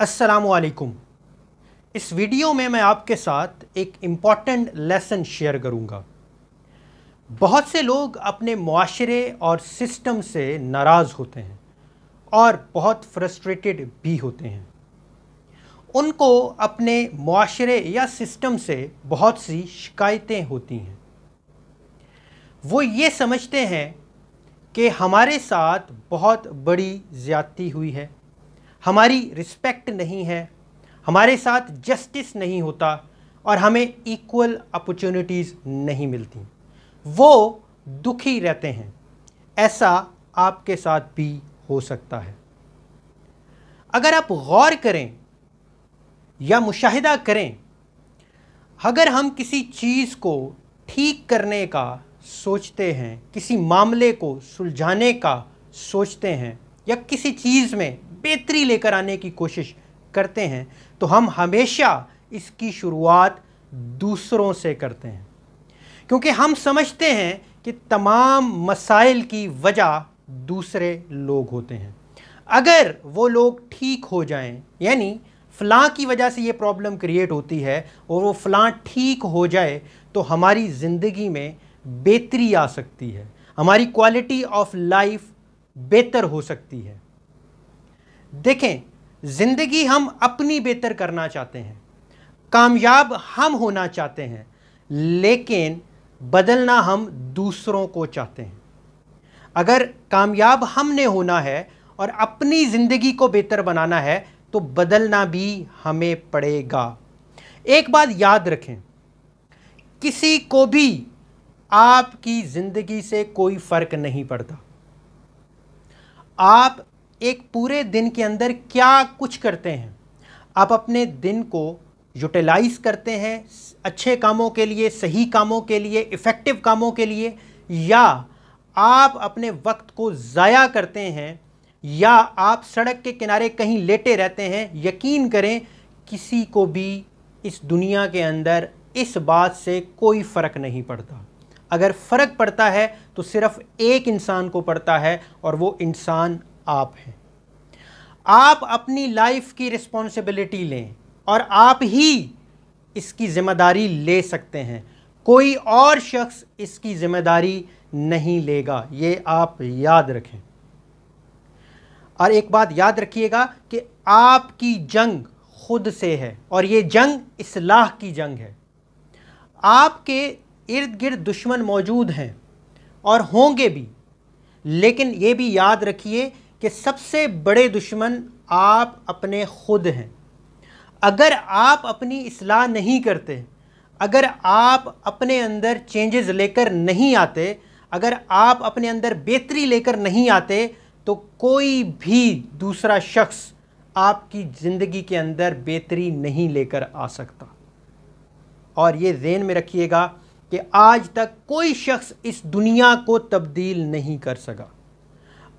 असलकुम इस वीडियो में मैं आपके साथ एक इम्पॉर्टेंट लेसन शेयर करूंगा। बहुत से लोग अपने माशरे और सिस्टम से नाराज़ होते हैं और बहुत फ्रस्ट्रेटेड भी होते हैं उनको अपने माशरे या सिस्टम से बहुत सी शिकायतें होती हैं वो ये समझते हैं कि हमारे साथ बहुत बड़ी ज़्यादती हुई है हमारी रिस्पेक्ट नहीं है हमारे साथ जस्टिस नहीं होता और हमें इक्वल अपॉर्चुनिटीज़ नहीं मिलती वो दुखी रहते हैं ऐसा आपके साथ भी हो सकता है अगर आप गौर करें या मुशाहिदा करें अगर हम किसी चीज़ को ठीक करने का सोचते हैं किसी मामले को सुलझाने का सोचते हैं या किसी चीज़ में बेहतरी लेकर आने की कोशिश करते हैं तो हम हमेशा इसकी शुरुआत दूसरों से करते हैं क्योंकि हम समझते हैं कि तमाम मसाइल की वजह दूसरे लोग होते हैं अगर वो लोग ठीक हो जाएं यानी फ़लाँ की वजह से ये प्रॉब्लम क्रिएट होती है और वो फ़लाँ ठीक हो जाए तो हमारी ज़िंदगी में बेहतरी आ सकती है हमारी क्वालिटी ऑफ लाइफ बेहतर हो सकती है देखें ज़िंदगी हम अपनी बेहतर करना चाहते हैं कामयाब हम होना चाहते हैं लेकिन बदलना हम दूसरों को चाहते हैं अगर कामयाब हमने होना है और अपनी ज़िंदगी को बेहतर बनाना है तो बदलना भी हमें पड़ेगा एक बात याद रखें किसी को भी आपकी ज़िंदगी से कोई फ़र्क नहीं पड़ता आप एक पूरे दिन के अंदर क्या कुछ करते हैं आप अपने दिन को यूटिलाइज करते हैं अच्छे कामों के लिए सही कामों के लिए इफ़ेक्टिव कामों के लिए या आप अपने वक्त को ज़ाया करते हैं या आप सड़क के किनारे कहीं लेटे रहते हैं यकीन करें किसी को भी इस दुनिया के अंदर इस बात से कोई फ़र्क नहीं पड़ता अगर फ़र्क पड़ता है तो सिर्फ़ एक इंसान को पड़ता है और वो इंसान आप हैं आप अपनी लाइफ की रिस्पॉन्सिबिलिटी लें और आप ही इसकी ज़िम्मेदारी ले सकते हैं कोई और शख्स इसकी ज़िम्मेदारी नहीं लेगा ये आप याद रखें और एक बात याद रखिएगा कि आपकी जंग खुद से है और ये जंग इसलाह की जंग है आपके इर्द गिर्द दुश्मन मौजूद हैं और होंगे भी लेकिन ये भी याद रखिए कि सबसे बड़े दुश्मन आप अपने खुद हैं अगर आप अपनी असलाह नहीं करते अगर आप अपने अंदर चेंजेस लेकर नहीं आते अगर आप अपने अंदर बेहतरी लेकर नहीं आते तो कोई भी दूसरा शख्स आपकी ज़िंदगी के अंदर बेहतरी नहीं लेकर आ सकता और ये जेन में रखिएगा कि आज तक कोई शख्स इस दुनिया को तब्दील नहीं कर सका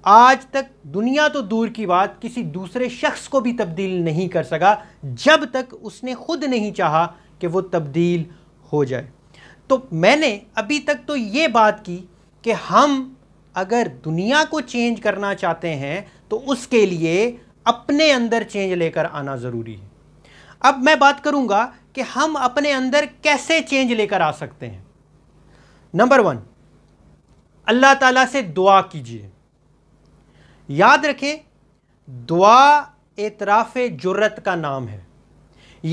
आज तक दुनिया तो दूर की बात किसी दूसरे शख्स को भी तब्दील नहीं कर सका जब तक उसने खुद नहीं चाहा कि वो तब्दील हो जाए तो मैंने अभी तक तो ये बात की कि हम अगर दुनिया को चेंज करना चाहते हैं तो उसके लिए अपने अंदर चेंज लेकर आना ज़रूरी है अब मैं बात करूंगा कि हम अपने अंदर कैसे चेंज लेकर आ सकते हैं नंबर वन अल्लाह ताला से दुआ कीजिए याद रखें दुआ एतराफ़ जुर्रत का नाम है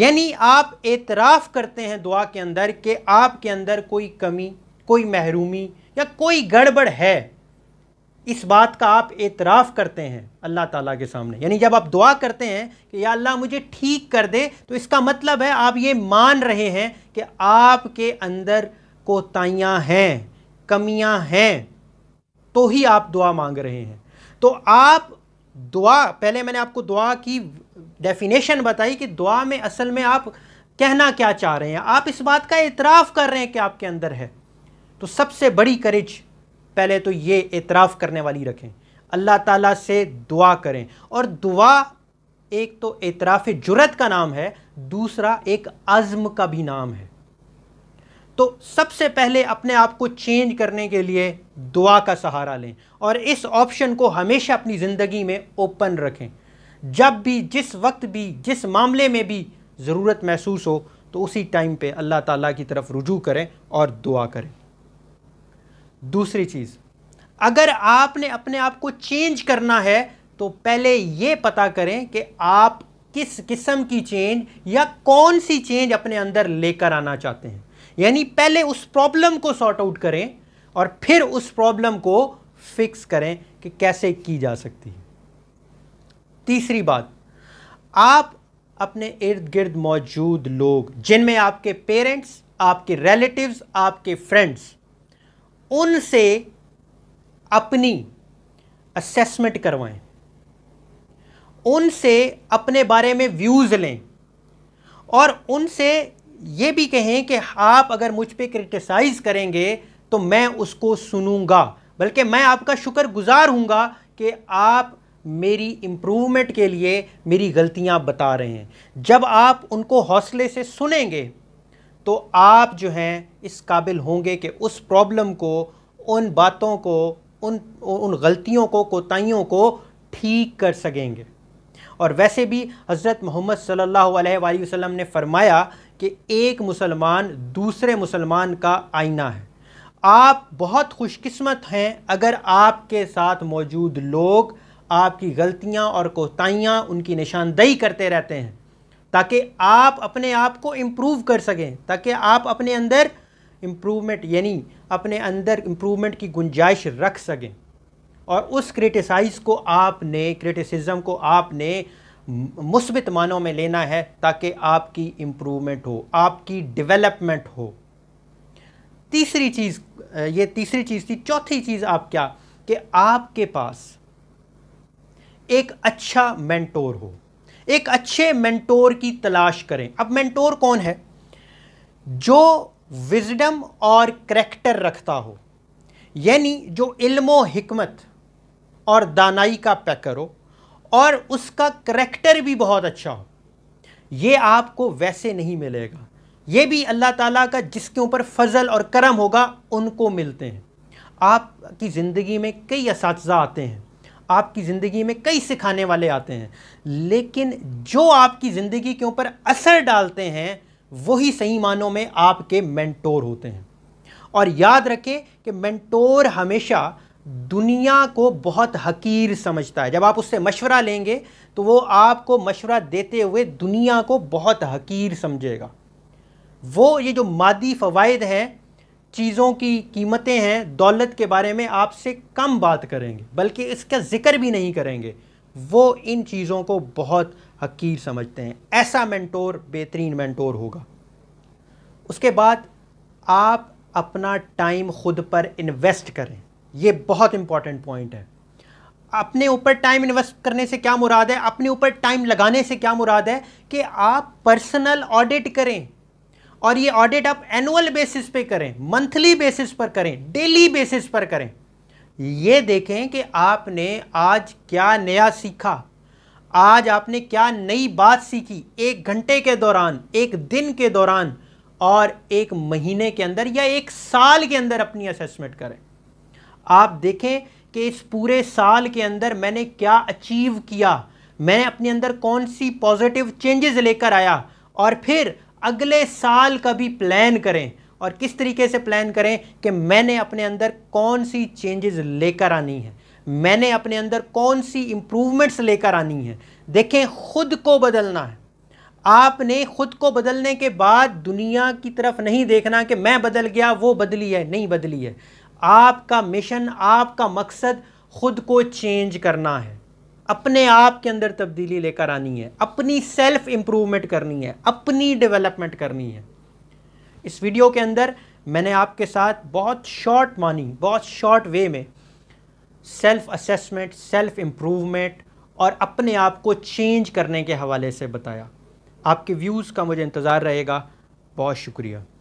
यानी आप एतराफ़ करते हैं दुआ के अंदर कि आपके अंदर कोई कमी कोई महरूमी या कोई गड़बड़ है इस बात का आप एतराफ़ करते हैं अल्लाह ताला के सामने यानी जब आप दुआ करते हैं कि या अल्लाह मुझे ठीक कर दे तो इसका मतलब है आप ये मान रहे हैं कि आपके अंदर कोताहियाँ हैं कमियाँ हैं तो ही आप दुआ मांग रहे हैं तो आप दुआ पहले मैंने आपको दुआ की डेफिनेशन बताई कि दुआ में असल में आप कहना क्या चाह रहे हैं आप इस बात का इतराफ़ कर रहे हैं कि आपके अंदर है तो सबसे बड़ी करेज पहले तो ये इतराफ़ करने वाली रखें अल्लाह ताला से दुआ करें और दुआ एक तो एतराफ़ जुरत का नाम है दूसरा एक अज़म का भी नाम है तो सबसे पहले अपने आप को चेंज करने के लिए दुआ का सहारा लें और इस ऑप्शन को हमेशा अपनी ज़िंदगी में ओपन रखें जब भी जिस वक्त भी जिस मामले में भी ज़रूरत महसूस हो तो उसी टाइम पे अल्लाह ताला की तरफ रुजू करें और दुआ करें दूसरी चीज़ अगर आपने अपने आप को चेंज करना है तो पहले ये पता करें कि आप किस किस्म की चेंज या कौन सी चेंज अपने अंदर लेकर आना चाहते हैं यानी पहले उस प्रॉब्लम को सॉर्ट आउट करें और फिर उस प्रॉब्लम को फिक्स करें कि कैसे की जा सकती है तीसरी बात आप अपने इर्द गिर्द मौजूद लोग जिनमें आपके पेरेंट्स आपके रिलेटिव्स आपके फ्रेंड्स उनसे अपनी असेसमेंट करवाएं उनसे अपने बारे में व्यूज़ लें और उनसे ये भी कहें कि आप अगर मुझ पर क्रिटिसाइज़ करेंगे तो मैं उसको सुनूंगा बल्कि मैं आपका शुक्र गुज़ार हूँगा कि आप मेरी इम्प्रूवमेंट के लिए मेरी गलतियाँ बता रहे हैं जब आप उनको हौसले से सुनेंगे तो आप जो हैं इस काबिल होंगे कि उस प्रॉब्लम को उन बातों को उन उन गलतियों को कोताहीियों को ठीक कर सकेंगे और वैसे भी हज़रत मोहम्मद सल्लल्लाहु अलैहि वसल्लम ने फ़रमाया कि एक मुसलमान दूसरे मुसलमान का आईना है आप बहुत खुशकिस्मत हैं अगर आपके साथ मौजूद लोग आपकी गलतियां और कोताहियां उनकी निशानदेही करते रहते हैं ताकि आप अपने आप को इम्प्रूव कर सकें ताकि आप अपने अंदर इम्प्रूवमेंट यानी अपने अंदर इम्प्रूवमेंट की गुंजाइश रख सकें और उस क्रिटिसाइज़ को आपने क्रिटिसिज्म को आपने मुस्बित मानों में लेना है ताकि आपकी इम्प्रूवमेंट हो आपकी डेवलपमेंट हो तीसरी चीज़ ये तीसरी चीज़ थी चौथी चीज़ आप क्या कि आपके पास एक अच्छा मेंटोर हो एक अच्छे मेंटोर की तलाश करें अब मेंटोर कौन है जो विजडम और करेक्टर रखता हो यानी जो इल्मो हिकमत और दानाई का पैकर हो और उसका करेक्टर भी बहुत अच्छा हो ये आपको वैसे नहीं मिलेगा ये भी अल्लाह ताला का जिसके ऊपर फ़जल और करम होगा उनको मिलते हैं आपकी ज़िंदगी में कई इस आते हैं आपकी ज़िंदगी में कई सिखाने वाले आते हैं लेकिन जो आपकी ज़िंदगी के ऊपर असर डालते हैं वही सही मानों में आपके मेंटोर होते हैं और याद रखें कि मेंटोर हमेशा दुनिया को बहुत हकीर समझता है जब आप उससे मशवरा लेंगे तो वो आपको मशवरा देते हुए दुनिया को बहुत हकीर समझेगा वो ये जो मादी फ़वाद हैं चीज़ों की कीमतें हैं दौलत के बारे में आपसे कम बात करेंगे बल्कि इसका ज़िक्र भी नहीं करेंगे वो इन चीज़ों को बहुत हकीर समझते हैं ऐसा मेंटोर बेहतरीन मेंटोर होगा उसके बाद आप अपना टाइम ख़ुद पर इन्वेस्ट करें ये बहुत इंपॉर्टेंट पॉइंट है अपने ऊपर टाइम इन्वेस्ट करने से क्या मुराद है अपने ऊपर टाइम लगाने से क्या मुराद है कि आप पर्सनल ऑडिट करें और ये ऑडिट आप एनुअल बेसिस पे करें मंथली बेसिस पर करें डेली बेसिस पर करें ये देखें कि आपने आज क्या नया सीखा आज आपने क्या नई बात सीखी एक घंटे के दौरान एक दिन के दौरान और एक महीने के अंदर या एक साल के अंदर अपनी असेसमेंट करें आप देखें कि इस पूरे साल के अंदर मैंने क्या अचीव किया मैं अपने अंदर कौन सी पॉजिटिव चेंजेस लेकर आया और फिर अगले साल का भी प्लान करें और किस तरीके से प्लान करें कि मैंने अपने अंदर कौन सी चेंजेस लेकर आनी है मैंने अपने अंदर कौन सी इम्प्रूवमेंट्स लेकर आनी है देखें खुद को बदलना है आपने खुद को बदलने के बाद दुनिया की तरफ नहीं देखना कि मैं बदल गया वो बदली है नहीं बदली है आपका मिशन आपका मकसद ख़ुद को चेंज करना है अपने आप के अंदर तब्दीली लेकर आनी है अपनी सेल्फ इम्प्रूवमेंट करनी है अपनी डेवलपमेंट करनी है इस वीडियो के अंदर मैंने आपके साथ बहुत शॉर्ट मानी बहुत शॉर्ट वे में सेल्फ असेसमेंट सेल्फ इम्प्रूवमेंट और अपने आप को चेंज करने के हवाले से बताया आपके व्यूज़ का मुझे इंतज़ार रहेगा बहुत शुक्रिया